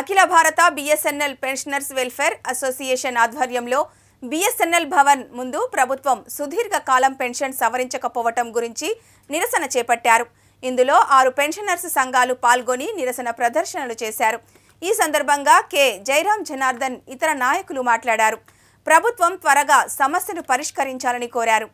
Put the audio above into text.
అఖిల భారత BSNL pensioners welfare association ఆధ్వర్యంలో BSNL Bhavan ముందు ప్రభుత్వం సుదీర్ఘ కాలం పెన్షన్ సవరించకపోవటం గురించి నిరసన చేపట్టారు ఇందులో ఆరు పెన్షనర్స్ సంఘాలు పాల్గొని నిరసన ప్రదర్శనలు చేశారు ఈ సందర్భంగా కె జైరాం జనార్దన్ ఇతర నాయకులు మాట్లాడారు ప్రభుత్వం త్వరగా సమస్యను పరిష్కరించాలని కోరారు